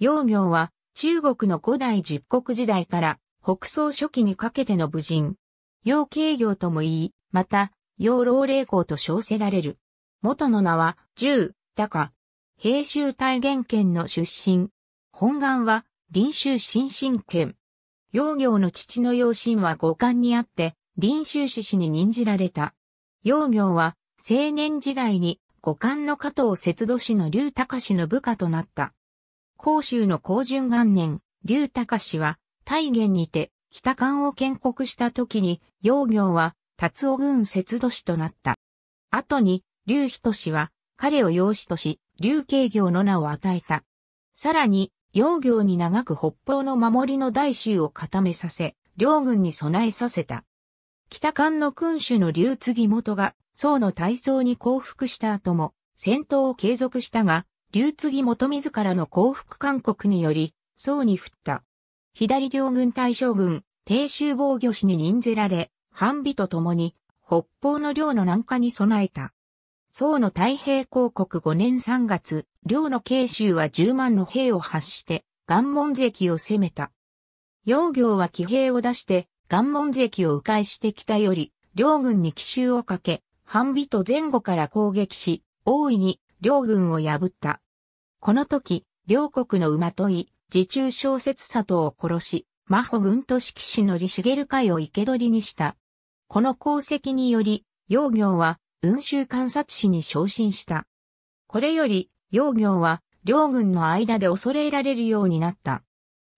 幼行は中国の古代十国時代から北宋初期にかけての武人。幼慶行とも言い、また、幼老霊公と称せられる。元の名は、十、高。平州大元県の出身。本願は、臨州新進県。幼行の父の養親は五冠にあって、臨州市氏に任じられた。幼行は、青年時代に五冠の加藤節度氏の竜高氏の部下となった。甲州の高順元年、劉隆氏は、大元にて、北関を建国した時に、養行は、達夫軍節度氏となった。後に、劉仁氏は、彼を養子とし、劉慶行の名を与えた。さらに、養行に長く北方の守りの大衆を固めさせ、両軍に備えさせた。北関の君主の劉継元が、宋の大宗に降伏した後も、戦闘を継続したが、竜継元自らの降伏勧告により、宋に降った。左両軍大将軍、低州防御士に任ぜられ、半備と共に、北方の領の南下に備えた。宋の太平公国5年3月、領の慶州は10万の兵を発して、岩門関を攻めた。陽行は騎兵を出して、岩門関を迂回してきたより、両軍に奇襲をかけ、半備と前後から攻撃し、大いに両軍を破った。この時、両国の馬とい、自中小説里を殺し、真帆軍と式師の利茂会を生け捕りにした。この功績により、幼業は、雲州観察士に昇進した。これより、幼業は、両軍の間で恐れられるようになった。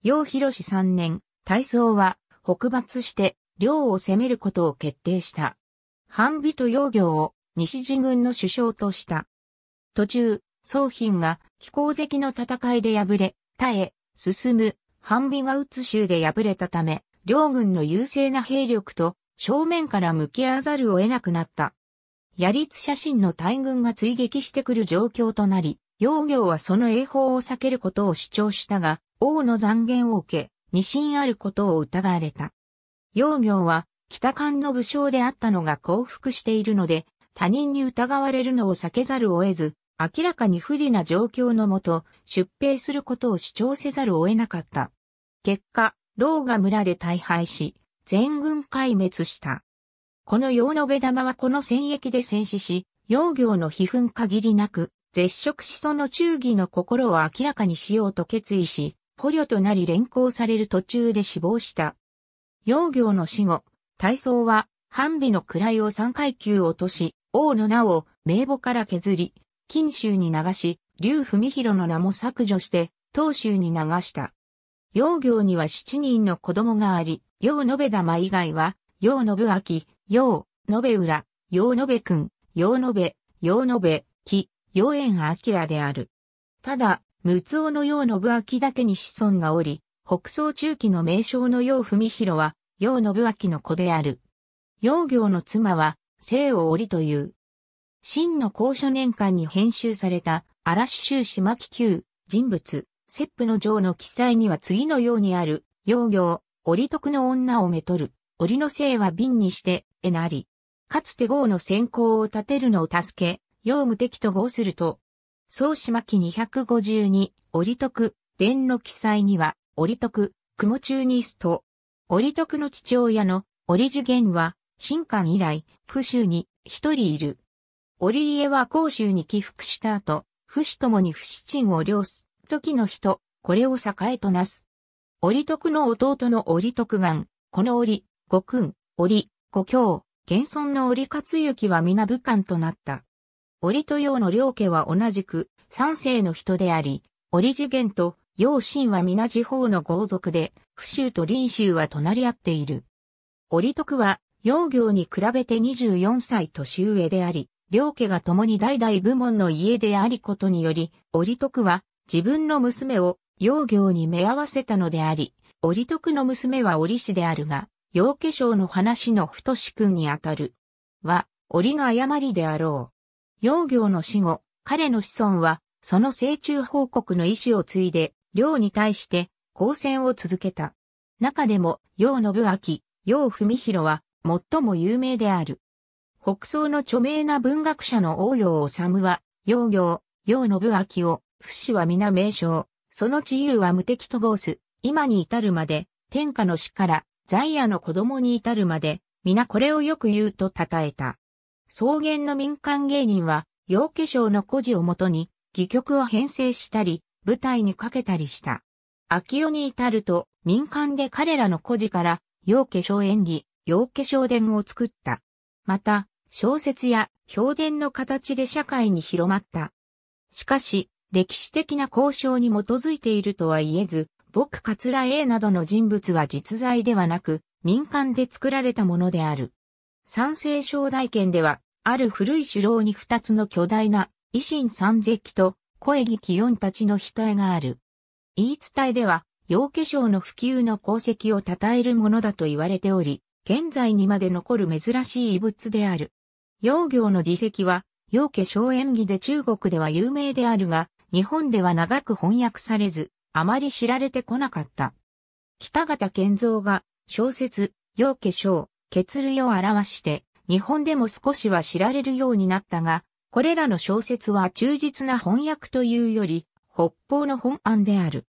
陽広氏3年、大僧は、北伐して、領を攻めることを決定した。半尾と幼業を、西地軍の首相とした。途中、宗品が気候関の戦いで敗れ、耐え、進む、反美が打つ州で敗れたため、両軍の優勢な兵力と正面から向き合わざるを得なくなった。ヤリツ写真の大軍が追撃してくる状況となり、幼業はその栄報を避けることを主張したが、王の残言を受け、二心あることを疑われた。幼業は、北間の武将であったのが降伏しているので、他人に疑われるのを避けざるを得ず、明らかに不利な状況のもと、出兵することを主張せざるを得なかった。結果、ローが村で大敗し、全軍壊滅した。この用のべ玉はこの戦役で戦死し、用業の批憤限りなく、絶食しその忠義の心を明らかにしようと決意し、捕虜となり連行される途中で死亡した。用業の死後、大僧は、半尾の位を3階級落とし、王の名を名簿から削り、金州に流し、劉文博の名も削除して、東州に流した。楊行には七人の子供があり、楊延玉以外は、楊信明、楊延浦、楊延君、楊延、楊延、木、楊延明である。ただ、六尾の楊信明だけに子孫がおり、北宋中期の名称の楊文博は、楊信明の子である。楊行の妻は、聖を織りという、真の高初年間に編集された、嵐州島気球、人物、ップの城の記載には次のようにある、幼行、折徳の女をめとる、折の姓は瓶にして、えなり。かつて豪の先行を立てるのを助け、用無敵と豪すると、総島記252、折徳、伝の記載には、折徳、雲中にスと、折徳の父親の折次元は、新館以来、府州に一人いる。織家は甲州に帰服した後、不死ともに不死賃を領す、時の人、これを栄えとなす。織徳の弟の織徳願、この織、五君、織、五教、現存の織勝行は皆武官となった。織と陽の両家は同じく、三世の人であり、織次元と陽神は皆地方の豪族で、不州と臨州は隣り合っている。織徳は、陽行に比べて24歳年上であり、両家が共に代々部門の家でありことにより、折徳は自分の娘を養業に目合わせたのであり、折徳の娘は折氏であるが、養化省の話の太志君にあたる。は、折が誤りであろう。養業の死後、彼の子孫は、その成虫報告の意思を継いで、領に対して抗戦を続けた。中でも、養信明、養文弘は、最も有名である。北宋の著名な文学者の王用治は、陽行、陽信明を、不死は皆名称、その地優は無敵と合す、今に至るまで、天下の死から、在野の子供に至るまで、皆これをよく言うと称えた。草原の民間芸人は、陽化粧の故事をもとに、戯曲を編成したり、舞台にかけたりした。秋代に至ると、民間で彼らの故事から、陽化粧演技、陽化粧伝を作った。また、小説や評伝の形で社会に広まった。しかし、歴史的な交渉に基づいているとは言えず、僕桂 A などの人物は実在ではなく、民間で作られたものである。三世小大圏では、ある古い首楼に二つの巨大な維新三石と小木清たちの額がある。言い伝えでは、洋化粧の普及の功績を称えるものだと言われており、現在にまで残る珍しい遺物である。陽行の自石は、陽家小縁儀で中国では有名であるが、日本では長く翻訳されず、あまり知られてこなかった。北方健三が、小説、陽家小、血類を表して、日本でも少しは知られるようになったが、これらの小説は忠実な翻訳というより、北方の本案である。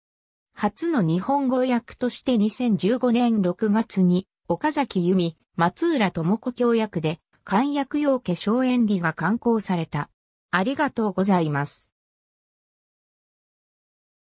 初の日本語訳として2015年6月に岡崎由美、松浦智子教役で、漢訳用化粧演技が刊行された。ありがとうございます。